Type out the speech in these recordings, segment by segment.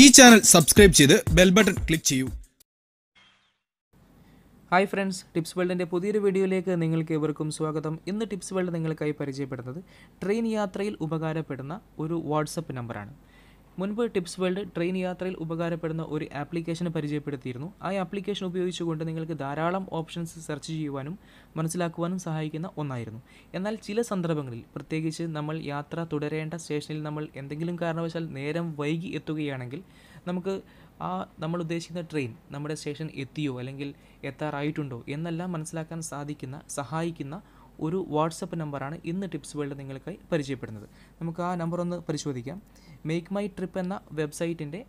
ഈ channel subscribe ചെയ്ത് bell button click ചെയ്യൂ ഹായ് ഫ്രണ്ട്സ് ടിപ്സ് വേൾഡിൻ്റെ പുതിയൊരു വീഡിയോയിലേക്ക് നിങ്ങൾക്ക് ഇവർക്കും സ്വാഗതം ഇന്ന് ടിപ്സ് വേൾഡ് നിങ്ങൾക്കായി പരിചയപ്പെടുന്നത് ട്രെയിൻ യാത്രയിൽ ഉപകാരപ്പെടുന്ന ഒരു വാട്സപ്പ് നമ്പറാണ് മുൻപ് ടിപ്സ് വേൾഡ് ട്രെയിൻ യാത്രയിൽ ഉപകാരപ്പെടുന്ന ഒരു ആപ്ലിക്കേഷൻ പരിചയപ്പെടുത്തിയിരുന്നു ആ ആപ്ലിക്കേഷൻ ഉപയോഗിച്ചുകൊണ്ട് നിങ്ങൾക്ക് ധാരാളം ഓപ്ഷൻസ് സെർച്ച് ചെയ്യുവാനും മനസ്സിലാക്കുവാനും സഹായിക്കുന്ന ഒന്നായിരുന്നു എന്നാൽ ചില സന്ദർഭങ്ങളിൽ പ്രത്യേകിച്ച് നമ്മൾ യാത്ര തുടരേണ്ട സ്റ്റേഷനിൽ നമ്മൾ എന്തെങ്കിലും കാരണവശാൽ നേരം വൈകി എത്തുകയാണെങ്കിൽ നമുക്ക് ആ നമ്മൾ ഉദ്ദേശിക്കുന്ന ട്രെയിൻ നമ്മുടെ സ്റ്റേഷൻ എത്തിയോ അല്ലെങ്കിൽ എത്താറായിട്ടുണ്ടോ എന്നെല്ലാം മനസ്സിലാക്കാൻ സാധിക്കുന്ന സഹായിക്കുന്ന ഒരു വാട്സപ്പ് നമ്പറാണ് ഇന്ന് ടിപ്സ് വേൾഡ് നിങ്ങൾക്കായി പരിചയപ്പെടുന്നത് നമുക്ക് ആ നമ്പർ ഒന്ന് പരിശോധിക്കാം മേക്ക് മൈ ട്രിപ്പ് എന്ന വെബ്സൈറ്റിൻ്റെ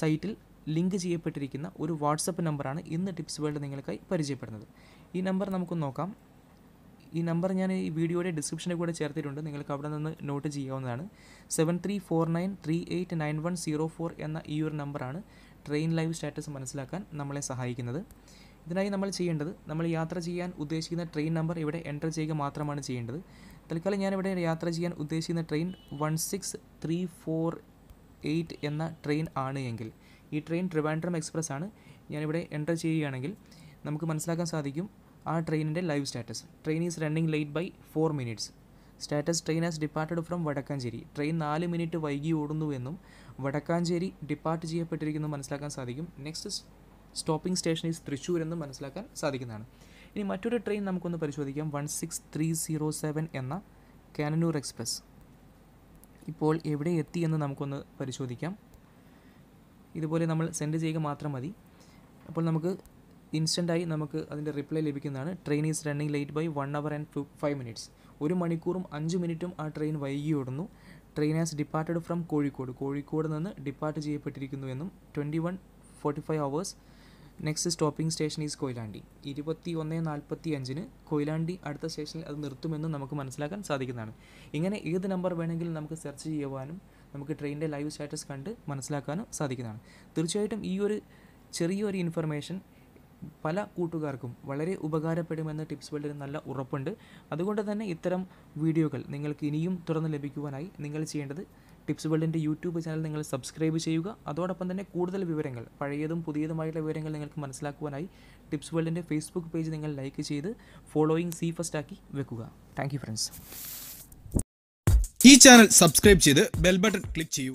സൈറ്റിൽ ലിങ്ക് ചെയ്യപ്പെട്ടിരിക്കുന്ന ഒരു വാട്സപ്പ് നമ്പറാണ് ഇന്ന് ടിപ്സ് വേൾഡ് നിങ്ങൾക്കായി പരിചയപ്പെടുന്നത് ഈ നമ്പർ നമുക്ക് നോക്കാം ഈ നമ്പർ ഞാൻ ഈ വീഡിയോയുടെ ഡിസ്ക്രിപ്ഷനിൽ കൂടെ ചേർത്തിട്ടുണ്ട് നിങ്ങൾക്ക് അവിടെ നിന്ന് നോട്ട് ചെയ്യാവുന്നതാണ് seven three four nine three eight nine one zero four എന്ന ഈ ഒരു നമ്പറാണ് ട്രെയിൻ ലൈവ് സ്റ്റാറ്റസ് മനസ്സിലാക്കാൻ നമ്മളെ സഹായിക്കുന്നത് ഇതിനായി നമ്മൾ ചെയ്യേണ്ടത് നമ്മൾ യാത്ര ചെയ്യാൻ ഉദ്ദേശിക്കുന്ന ട്രെയിൻ നമ്പർ ഇവിടെ എൻ്റർ ചെയ്യുക മാത്രമാണ് ചെയ്യേണ്ടത് തൽക്കാലം ഞാനിവിടെ യാത്ര ചെയ്യാൻ ഉദ്ദേശിക്കുന്ന train one six three four eight എന്ന ട്രെയിൻ ആണ് എങ്കിൽ ഈ ട്രെയിൻ ട്രിവാൻഡ്രം എക്സ്പ്രസ് ആണ് ഞാനിവിടെ എൻ്റർ ചെയ്യുകയാണെങ്കിൽ നമുക്ക് മനസ്സിലാക്കാൻ സാധിക്കും ആ ട്രെയിനിൻ്റെ live status train is running late by four minutes status train as departed from Vadakkanchery train നാല് മിനിറ്റ് വൈകി ഓടുന്നുവെന്നും വടക്കാഞ്ചേരി ഡിപ്പാർട്ട് ചെയ്യപ്പെട്ടിരിക്കുന്നു മനസ്സിലാക്കാൻ സാധിക്കും next stopping station is Thrissur എന്ന് മനസ്സിലാക്കാൻ സാധിക്കുന്നതാണ് ഇനി മറ്റൊരു ട്രെയിൻ നമുക്കൊന്ന് പരിശോധിക്കാം one six three zero seven എന്ന കാനനൂർ എക്സ്പ്രസ് ഇപ്പോൾ എവിടെ എത്തി എന്ന് നമുക്കൊന്ന് പരിശോധിക്കാം ഇതുപോലെ നമ്മൾ സെൻഡ് ചെയ്യുക മാത്രം മതി അപ്പോൾ നമുക്ക് ഇൻസ്റ്റൻ്റായി നമുക്ക് അതിൻ്റെ റിപ്ലൈ ലഭിക്കുന്നതാണ് train is running late by one hour and five minutes ഒരു മണിക്കൂറും അഞ്ച് മിനിറ്റും ആ ട്രെയിൻ വൈകി ഓടുന്നു train has departed from Kozhikode Kozhikode നിന്ന് ഡിപ്പാർട്ട് ചെയ്യപ്പെട്ടിരിക്കുന്നു എന്നും twenty one forty five hours next stopping station is Koyilandy ഇരുപത്തി ഒന്ന് നാൽപ്പത്തി അഞ്ചിന് കൊയിലാണ്ടി അടുത്ത സ്റ്റേഷനിൽ അത് നിർത്തുമെന്ന് നമുക്ക് മനസ്സിലാക്കാൻ സാധിക്കുന്നതാണ് ഇങ്ങനെ ഏത് നമ്പർ വേണമെങ്കിലും നമുക്ക് സെർച്ച് ചെയ്യുവാനും നമുക്ക് ട്രെയിനിൻ്റെ ലൈവ് സ്റ്റാറ്റസ് കണ്ട് മനസ്സിലാക്കാനും സാധിക്കുന്നതാണ് തീർച്ചയായിട്ടും ഈ ഒരു ചെറിയൊരു ഇൻഫർമേഷൻ പല കൂട്ടുകാർക്കും വളരെ ഉപകാരപ്പെടുമെന്ന് ടിപ്സ് വേൾഡിന് നല്ല ഉറപ്പുണ്ട് അതുകൊണ്ട് തന്നെ ഇത്തരം വീഡിയോകൾ നിങ്ങൾക്ക് ഇനിയും തുറന്ന് ലഭിക്കുവാനായി നിങ്ങൾ ചെയ്യേണ്ടത് ടിപ്സ് വേൾഡിൻ്റെ യൂട്യൂബ് ചാനൽ നിങ്ങൾ സബ്സ്ക്രൈബ് ചെയ്യുക അതോടൊപ്പം തന്നെ കൂടുതൽ വിവരങ്ങൾ പഴയതും പുതിയതുമായിട്ടുള്ള വിവരങ്ങൾ നിങ്ങൾക്ക് മനസ്സിലാക്കുവാനായി ടിപ്സ് വേൾഡിൻ്റെ ഫേസ്ബുക്ക് പേജ് നിങ്ങൾ ലൈക്ക് ചെയ്ത് ഫോളോയിങ് സി ഫസ്റ്റ് ആക്കി വെക്കുക താങ്ക് ഫ്രണ്ട്സ് ഈ ചാനൽ സബ്സ്ക്രൈബ് ചെയ്ത് ബെൽ ബട്ടൺ ക്ലിക്ക് ചെയ്യൂ